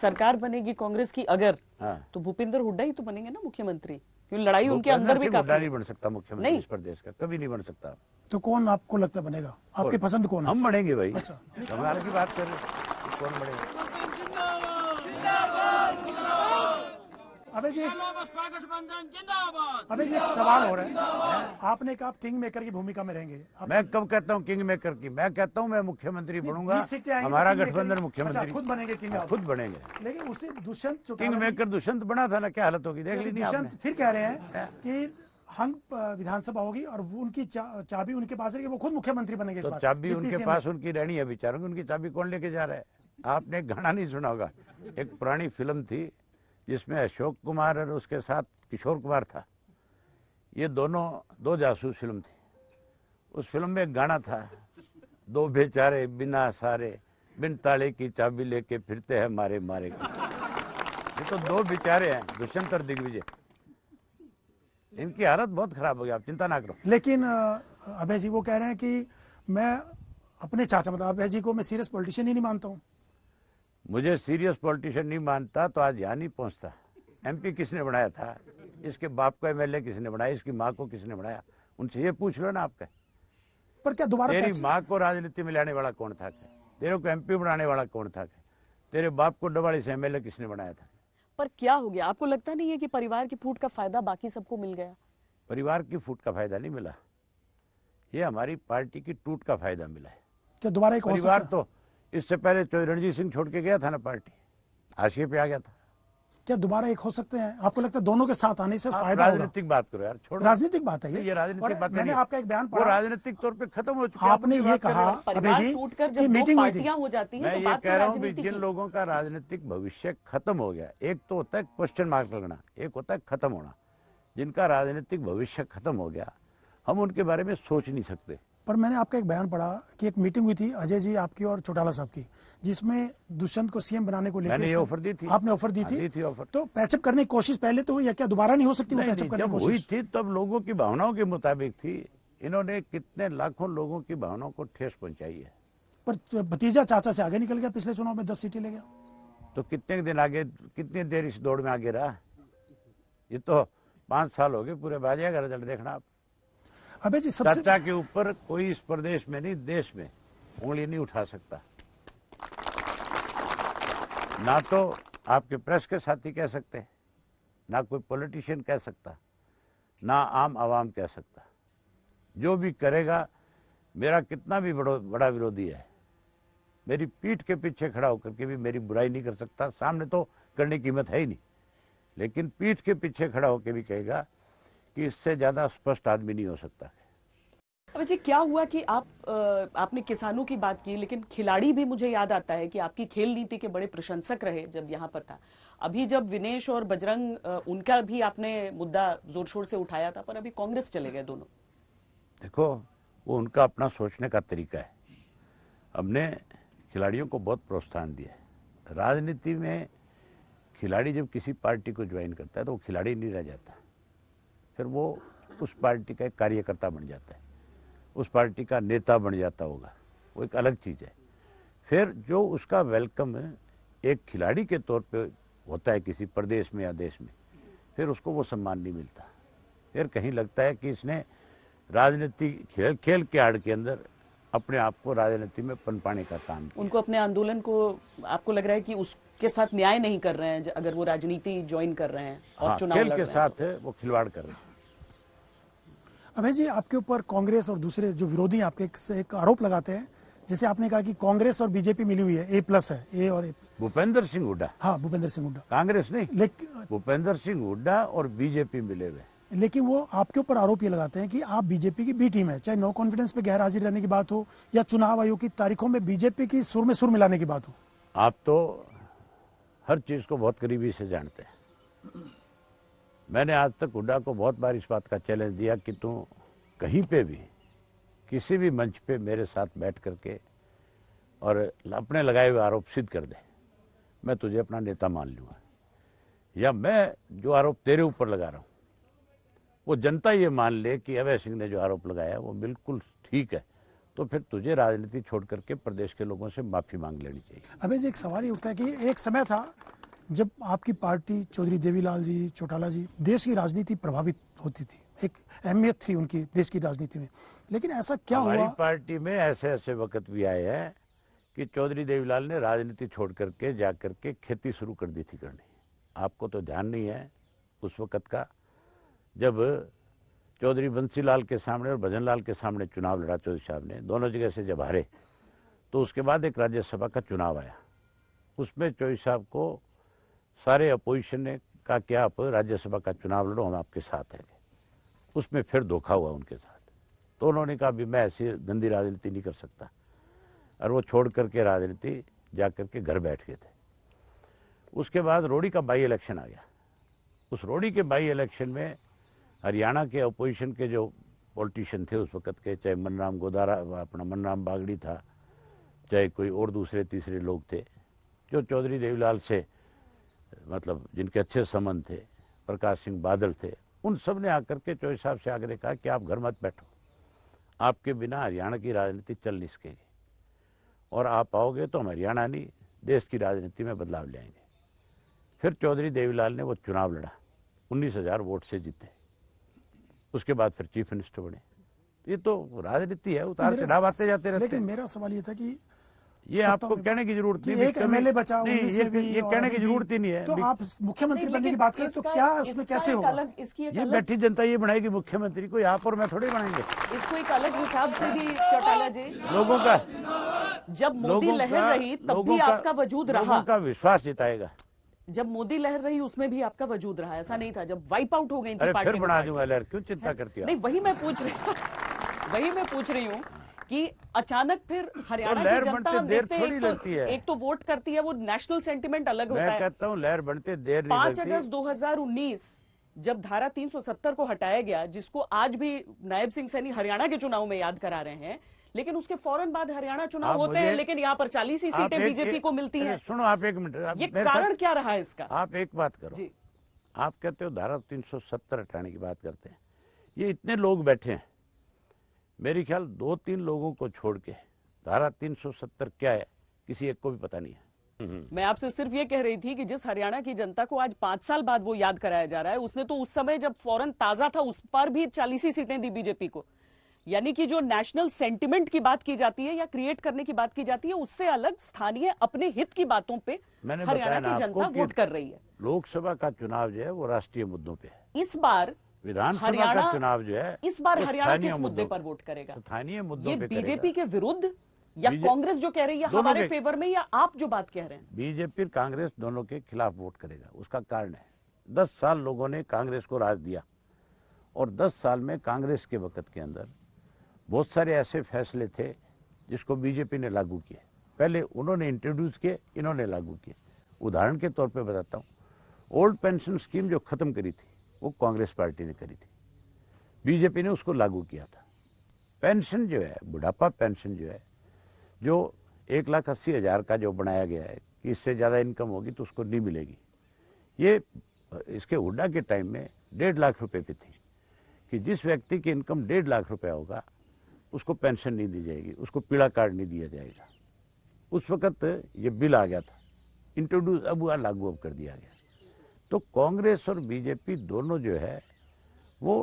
सरकार बनेगी कांग्रेस की अगर हाँ। तो भूपेंद्र हुड्डा ही तो बनेंगे ना मुख्यमंत्री क्योंकि लड़ाई उनके अंदर भी काफी नहीं बन सकता मुख्यमंत्री इस प्रदेश का कभी नहीं बन सकता तो कौन आपको लगता बनेगा आपकी पसंद कौन हम बढ़ेंगे भाई अच्छा। की बात कर रहे कौन बढ़ेगा अबे जी अबे जी एक सवाल हो रहा है आपने कहा किंग मेकर की भूमिका में रहेंगे मैं कब कहता हूँ किंग मेकर की मैं कहता हूँ मैं मुख्यमंत्री बनूंगा तो हमारा गठबंधन मुख्यमंत्री अच्छा, खुद बनेंगे किंग हाँ, खुद बनेंगे लेकिन उसे दुष्यंत किंग मेकर दुष्यंत बना था ना क्या हालत होगी देख लीजिए दुष्यंत फिर कह रहे हैं हाँ। की हंग विधानसभा होगी और उनकी चाबी उनके पास रहेगी वो खुद मुख्यमंत्री बनेंगे तो चाबी उनके पास उनकी रहनी है बेचारों की उनकी चाबी कौन लेके जा रहा है आपने घना नहीं सुना होगा एक पुरानी फिल्म थी जिसमें अशोक कुमार और उसके साथ किशोर कुमार था ये दोनों दो जासूस फिल्म थी उस फिल्म में एक गाना था दो बेचारे बिना सारे बिन ताले की चाबी लेके फिरते हैं मारे मारे ये तो दो बेचारे हैं दुष्यंत और दिग्विजय इनकी हालत बहुत खराब हो गई आप चिंता ना करो लेकिन अभय जी वो कह रहे हैं कि मैं अपने चाचा मतलब अभय जी को मैं सीरियस पॉलिटिशियन ही नहीं मानता हूँ मुझे सीरियस पॉलिटिशियन नहीं मानता तो आज यहाँ नहीं पहुँचता एमपी किसने बनाया था इसके बाप को एमएलए किसने बनाया इसकी माँ को किसने बनाया उनसे ये पूछ लो ना आपका पर क्या दोबारा तेरी माँ को राजनीति में लाने वाला कौन था तेरे को एमपी बनाने वाला कौन था तेरे बाप को डबाड़ी से एमएलए किसने बनाया था पर क्या हो गया आपको लगता नहीं है कि परिवार की फूट का फायदा बाकी सबको मिल गया परिवार की फूट का फायदा नहीं मिला ये हमारी पार्टी की टूट का फायदा मिला है क्या दोबारा एक परिवार तो इससे पहले तो रणजीत सिंह छोड़ के गया था ना पार्टी हाशिए पे आ गया था क्या दोबारा एक हो सकते हैं आपको लगता है दोनों के साथ आने से फायदा राजनीतिक बात करो यार छोड़ो राजनीतिक बात है ये राजनीतिक बात मैंने आपका एक बयान पढ़ा राजनीतिक तौर पे खत्म हो चुका आपने ये कहा कि मीटिंग हुई थी हो जाती है मैं तो ये तो कह रहा हूँ जिन लोगों का राजनीतिक भविष्य खत्म हो गया एक तो होता है क्वेश्चन मार्क लगना एक होता है खत्म होना जिनका राजनीतिक भविष्य खत्म हो गया हम उनके बारे में सोच नहीं सकते पर मैंने आपका एक बयान पढ़ा कि एक मीटिंग हुई थी अजय जी आपकी और चौटाला साहब की जिसमें दुष्यंत को सीएम बनाने को लेकर ऑफर दी थी आपने ऑफर हाँ, दी थी, थी ऑफर तो पैचअप करने की कोशिश पहले तो या क्या दोबारा नहीं हो सकती नहीं, वो पैचअप करने की कोशिश थी तब लोगों की भावनाओं के मुताबिक थी इन्होंने कितने लाखों लोगों की भावनाओं को ठेस पहुंचाई है पर भतीजा चाचा से आगे निकल गया पिछले चुनाव में दस सीटें ले गया तो कितने दिन आगे कितनी देर इस दौड़ में आगे रहा ये तो पांच साल हो गए पूरे बाजिया का रिजल्ट देखना आप अबे जी सबसे सत्ता के ऊपर कोई इस प्रदेश में नहीं देश में उंगली नहीं उठा सकता ना तो आपके प्रेस के साथी कह सकते ना कोई पॉलिटिशियन कह सकता ना आम आवाम कह सकता जो भी करेगा मेरा कितना भी बड़ो बड़ा विरोधी है मेरी पीठ के पीछे खड़ा होकर के भी मेरी बुराई नहीं कर सकता सामने तो करने की हिम्मत है ही नहीं लेकिन पीठ के पीछे खड़ा होकर भी कहेगा कि इससे ज़्यादा स्पष्ट आदमी नहीं हो सकता अब जी अच्छा, क्या हुआ कि आप आ, आपने किसानों की बात की लेकिन खिलाड़ी भी मुझे याद आता है कि आपकी खेल नीति के बड़े प्रशंसक रहे जब यहाँ पर था अभी जब विनेश और बजरंग उनका भी आपने मुद्दा जोर शोर से उठाया था पर अभी कांग्रेस चले गए दोनों देखो वो उनका अपना सोचने का तरीका है हमने खिलाड़ियों को बहुत प्रोत्साहन दिया है राजनीति में खिलाड़ी जब किसी पार्टी को ज्वाइन करता है तो वो खिलाड़ी नहीं रह जाता फिर वो उस पार्टी का एक कार्यकर्ता बन जाता है उस पार्टी का नेता बन जाता होगा वो एक अलग चीज़ है फिर जो उसका वेलकम एक खिलाड़ी के तौर पे होता है किसी प्रदेश में या देश में फिर उसको वो सम्मान नहीं मिलता फिर कहीं लगता है कि इसने राजनीति खेल खेल के आड़ के अंदर अपने आप को राजनीति में पनपाने का काम किया। उनको अपने आंदोलन को आपको लग रहा है कि उसके साथ न्याय नहीं कर रहे हैं अगर वो राजनीति ज्वाइन कर रहे हैं और हाँ, चुनाव खेल के साथ वो खिलवाड़ कर रहे हैं अभय जी आपके ऊपर कांग्रेस और दूसरे जो विरोधी आपके एक, एक आरोप लगाते हैं जैसे आपने कहा कि कांग्रेस और बीजेपी मिली हुई है ए प्लस है ए और ए भूपेंद्र सिंह हुड्डा हाँ भूपेंद्र सिंह हुड्डा कांग्रेस नहीं लेकिन भूपेंद्र सिंह हुड्डा और बीजेपी मिले हुए लेकिन वो आपके ऊपर आरोप ये लगाते हैं कि आप बीजेपी की बी टीम है चाहे नो कॉन्फिडेंस पे गैर हाजिर रहने की बात हो या चुनाव आयोग की तारीखों में बीजेपी की सुर में सुर मिलाने की बात हो आप तो हर चीज को बहुत करीबी से जानते हैं मैंने आज तक हुडा को बहुत बार इस बात का चैलेंज दिया कि तू कहीं पे भी किसी भी मंच पे मेरे साथ बैठ करके और अपने लगाए हुए आरोप सिद्ध कर दे मैं तुझे अपना नेता मान लूँगा या मैं जो आरोप तेरे ऊपर लगा रहा हूँ वो जनता ये मान ले कि अभय सिंह ने जो आरोप लगाया वो बिल्कुल ठीक है तो फिर तुझे राजनीति छोड़ करके प्रदेश के लोगों से माफ़ी मांग लेनी चाहिए अभय जी एक सवाल ही उठता है कि एक समय था जब आपकी पार्टी चौधरी देवीलाल जी चौटाला जी देश की राजनीति प्रभावित होती थी एक अहमियत थी उनकी देश की राजनीति में लेकिन ऐसा क्या हमारी हुआ? पार्टी में ऐसे ऐसे वक्त भी आए हैं कि चौधरी देवीलाल ने राजनीति छोड़ करके जा करके खेती शुरू कर दी थी करनी आपको तो ध्यान नहीं है उस वक्त का जब चौधरी बंसीलाल के सामने और भजन लाल के सामने चुनाव लड़ा चौधरी साहब ने दोनों जगह से जब हारे तो उसके बाद एक राज्यसभा का चुनाव आया उसमें चौधरी साहब को सारे अपोजिशन ने कहा कि आप राज्यसभा का चुनाव लड़ो हम आपके साथ हैं उसमें फिर धोखा हुआ उनके साथ तो उन्होंने कहा भी मैं ऐसी गंदी राजनीति नहीं कर सकता और वो छोड़ करके राजनीति जा करके घर बैठ गए थे उसके बाद रोड़ी का बाई इलेक्शन आ गया उस रोड़ी के बाई इलेक्शन में हरियाणा के अपोजिशन के जो पॉलिटिशियन थे उस वक़्त के चाहे मनराम गोदारा अपना मनराम बागड़ी था चाहे कोई और दूसरे तीसरे लोग थे जो चौधरी देवीलाल से मतलब जिनके अच्छे संबंध थे प्रकाश सिंह बादल थे उन सब ने आकर के चौहरी साहब से आग्रह कहा कि आप घर मत बैठो आपके बिना हरियाणा की राजनीति चल नहीं सकेगी और आप आओगे तो हम हरियाणा नहीं देश की राजनीति में बदलाव लाएंगे फिर चौधरी देवीलाल ने वो चुनाव लड़ा उन्नीस हजार वोट से जीते उसके बाद फिर चीफ मिनिस्टर बने ये तो राजनीति है उतार चढ़ाव आते जाते रहते लेकिन मेरा सवाल ये था कि ये आपको कहने की जरूरत नहीं एक एमएलए बचाओ नहीं ये, ये कहने की जरूरत ही नहीं है तो आप मुख्यमंत्री बनने की बात करें तो क्या उसमें कैसे होगा ये बैठी जनता ये बनाएगी मुख्यमंत्री को आप और मैं थोड़ी बनाएंगे इसको एक अलग हिसाब से भी चौटाला जी लोगों का जब मोदी लहर रही तब भी आपका वजूद रहा लोगों का विश्वास जिताएगा जब मोदी लहर रही उसमें भी आपका वजूद रहा ऐसा नहीं था जब वाइप आउट हो गई थी फिर बना दूंगा लहर क्यों चिंता करती है नहीं वही मैं पूछ रही हूँ वही मैं पूछ रही हूँ कि अचानक फिर तो हरियाणा की जनता देर थोड़ी एक, तो, लगती है। एक तो वोट करती है वो नेशनल सेंटिमेंट अलग होता है कहता हूँ लहर बनते देर पांच अगस्त 2019 जब धारा 370 को हटाया गया जिसको आज भी नायब सिंह सैनी हरियाणा के चुनाव में याद करा रहे हैं लेकिन उसके फौरन बाद हरियाणा चुनाव होते हैं लेकिन यहाँ पर चालीस ही सीटें बीजेपी को मिलती हैं सुनो आप एक मिनट ये कारण क्या रहा है इसका आप एक बात करो जी आप कहते हो धारा 370 हटाने की बात करते हैं ये इतने लोग बैठे हैं मेरी ख्याल दो तीन लोगों को छोड़ के धारा 370 क्या है किसी एक को भी पता नहीं है हम्म। मैं आपसे सिर्फ ये कह रही थी कि जिस हरियाणा की जनता को आज पांच साल बाद वो याद कराया जा रहा है उसने तो उस समय जब फौरन ताजा था उस पर भी चालीस ही सीटें दी बीजेपी को यानी कि जो नेशनल सेंटिमेंट की बात की जाती है या क्रिएट करने की बात की जाती है उससे अलग स्थानीय अपने हित की बातों पे हरियाणा की जनता वोट कर रही है लोकसभा का चुनाव जो है वो राष्ट्रीय मुद्दों पे है इस बार विधानसभा का चुनाव जो है इस बार हरियाणा किस मुद्दे पर वोट करेगा तो स्थानीय मुद्दों पे बीजेपी के विरुद्ध या कांग्रेस जो कह रही है हमारे फेवर में या आप जो बात कह रहे हैं बीजेपी कांग्रेस दोनों के खिलाफ वोट करेगा उसका कारण है दस साल लोगों ने कांग्रेस को राज दिया और दस साल में कांग्रेस के वक्त के अंदर बहुत सारे ऐसे फैसले थे जिसको बीजेपी ने लागू किए पहले उन्होंने इंट्रोड्यूस किए इन्होंने लागू किए उदाहरण के तौर पे बताता हूँ ओल्ड पेंशन स्कीम जो ख़त्म करी थी वो कांग्रेस पार्टी ने करी थी बीजेपी ने उसको लागू किया था पेंशन जो है बुढ़ापा पेंशन जो है जो एक लाख अस्सी हज़ार का जो बनाया गया है कि इससे ज़्यादा इनकम होगी तो उसको नहीं मिलेगी ये इसके हुडा के टाइम में डेढ़ लाख रुपए पे थी कि जिस व्यक्ति की इनकम डेढ़ लाख रुपया होगा उसको पेंशन नहीं दी जाएगी उसको पीड़ा कार्ड नहीं दिया जाएगा उस वक़्त ये बिल आ गया था इंट्रोड्यूस अब हुआ लागू अब कर दिया गया तो कांग्रेस और बीजेपी दोनों जो है वो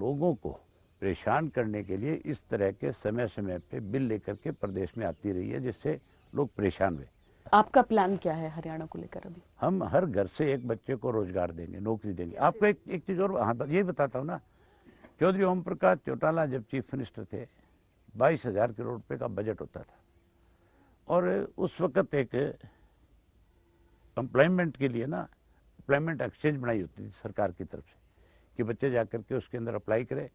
लोगों को परेशान करने के लिए इस तरह के समय समय पे बिल लेकर के प्रदेश में आती रही है जिससे लोग परेशान हुए आपका प्लान क्या है हरियाणा को लेकर अभी हम हर घर से एक बच्चे को रोजगार देंगे नौकरी देंगे आपको एक एक चीज और हाँ यही बताता हूँ ना चौधरी ओम प्रकाश चौटाला जब चीफ मिनिस्टर थे बाईस हजार करोड़ रुपए का बजट होता था और उस वक्त एक एम्प्लॉयमेंट के लिए ना एम्प्लॉयमेंट एक्सचेंज बनाई होती थी सरकार की तरफ से कि बच्चे जा कर के उसके अंदर अप्लाई करें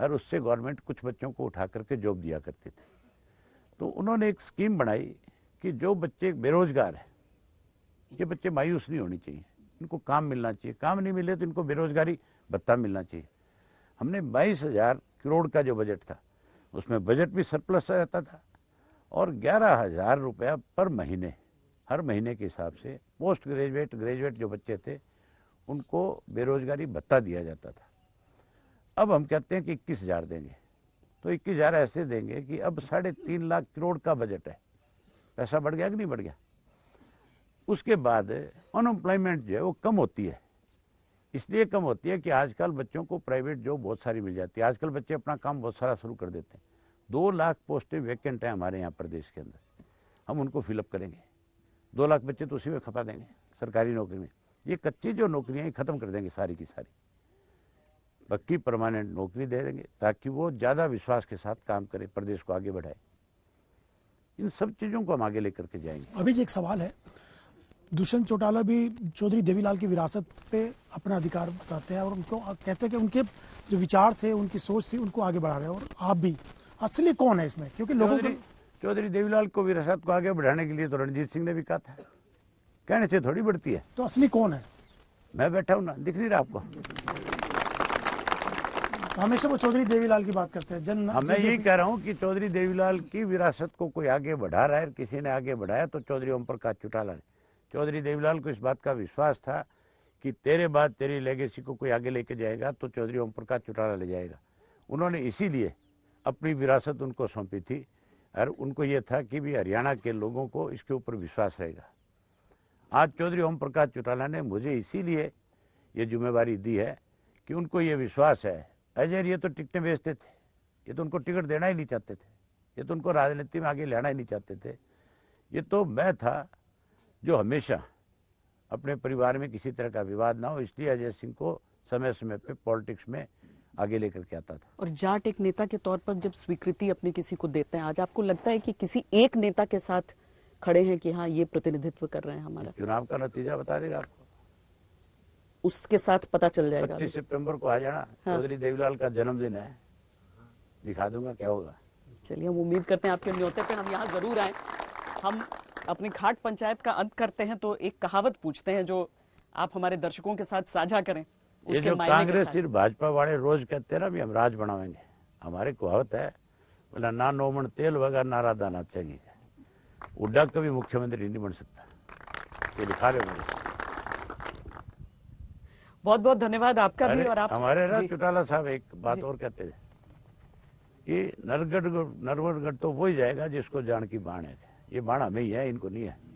और उससे गवर्नमेंट कुछ बच्चों को उठा करके जॉब दिया करती थी तो उन्होंने एक स्कीम बनाई कि जो बच्चे बेरोजगार हैं ये बच्चे मायूस नहीं होनी चाहिए इनको काम मिलना चाहिए काम नहीं मिले तो इनको बेरोजगारी भत्ता मिलना चाहिए हमने बाईस हजार करोड़ का जो बजट था उसमें बजट भी सरप्लस रहता था और ग्यारह हजार रुपया पर महीने हर महीने के हिसाब से पोस्ट ग्रेजुएट ग्रेजुएट जो बच्चे थे उनको बेरोजगारी भत्ता दिया जाता था अब हम कहते हैं कि इक्कीस हज़ार देंगे तो इक्कीस हज़ार ऐसे देंगे कि अब साढ़े तीन लाख करोड़ का बजट है पैसा बढ़ गया कि नहीं बढ़ गया उसके बाद अनएम्प्लॉयमेंट जो है वो कम होती है इसलिए कम होती है कि आजकल बच्चों को प्राइवेट जॉब बहुत सारी मिल जाती है आजकल बच्चे अपना काम बहुत सारा शुरू कर देते हैं दो लाख पोस्टें वैकेंट हैं हमारे यहाँ प्रदेश के अंदर हम उनको फिलअप करेंगे दो लाख बच्चे तो उसी में खपा देंगे सरकारी नौकरी में ये कच्ची जो नौकरियाँ ख़त्म कर देंगे सारी की सारी पक्की परमानेंट नौकरी दे देंगे ताकि वो ज़्यादा विश्वास के साथ काम करे प्रदेश को आगे बढ़ाए इन सब चीज़ों को हम आगे लेकर के जाएंगे अभी एक सवाल है दुष्यंत चौटाला भी चौधरी देवीलाल की विरासत पे अपना अधिकार बताते हैं और उनको कहते हैं कि उनके जो विचार थे उनकी सोच थी उनको आगे बढ़ा रहे हैं और आप भी असली कौन है इसमें क्योंकि लोगों को चौधरी देवीलाल को विरासत को आगे बढ़ाने के लिए तो रणजीत सिंह ने भी कहा था कहने से थोड़ी बढ़ती है तो असली कौन है मैं बैठा हूँ ना दिख नहीं रहा आपको तो हमेशा वो चौधरी देवीलाल की बात करते हैं जन हाँ, मैं यही कह रहा हूँ कि चौधरी देवीलाल की विरासत को कोई आगे बढ़ा रहा है किसी ने आगे बढ़ाया तो चौधरी ओम प्रकाश चौटाला ने चौधरी देवीलाल को इस बात का विश्वास था कि तेरे बाद तेरी लेगेसी को कोई आगे लेके जाएगा तो चौधरी ओम प्रकाश चौटाला ले जाएगा उन्होंने इसीलिए अपनी विरासत उनको सौंपी थी और उनको ये था कि भी हरियाणा के लोगों को इसके ऊपर विश्वास रहेगा आज चौधरी ओम प्रकाश चौटाला ने मुझे इसीलिए ये जिम्मेवारी दी है कि उनको ये विश्वास है अजय ये तो टिकटें बेचते थे ये तो उनको टिकट देना ही नहीं चाहते थे ये तो उनको राजनीति में आगे लेना ही नहीं चाहते थे ये तो मैं था जो हमेशा अपने परिवार में किसी तरह का विवाद ना हो इसलिए अजय सिंह को समय समय पे पॉलिटिक्स में आगे लेकर के आता था और जाट एक नेता के तौर पर जब स्वीकृति अपने किसी को देते हैं आज आपको लगता है कि किसी एक नेता के साथ खड़े हैं कि हाँ ये प्रतिनिधित्व कर रहे हैं हमारा चुनाव का नतीजा बता देगा आपको उसके साथ पता चल जाएगा पच्चीस सितम्बर को आ जाना हाँ। चौधरी देवीलाल का जन्मदिन है दिखा दूंगा क्या होगा चलिए हम उम्मीद करते हैं आपके न्योते पे हम यहाँ जरूर आए हम अपनी खाट पंचायत का अंत करते हैं तो एक कहावत पूछते हैं जो आप हमारे दर्शकों के साथ साझा करें ये जो कांग्रेस सिर्फ भाजपा वाले रोज कहते ना भी हम राज बनावेंगे हमारे कुहावत है बोला ना नोमन तेल वगैरह नारा दाना चाहिए उड्डा कभी मुख्यमंत्री नहीं बन सकता ये दिखा रहे मुझे बहुत बहुत धन्यवाद आपका भी और आप हमारे राज चौटाला साहब एक बात और कहते थे कि नरगढ़ नरवरगढ़ तो वही जाएगा जिसको जान की बाण है ये बाण हमें ही है इनको नहीं है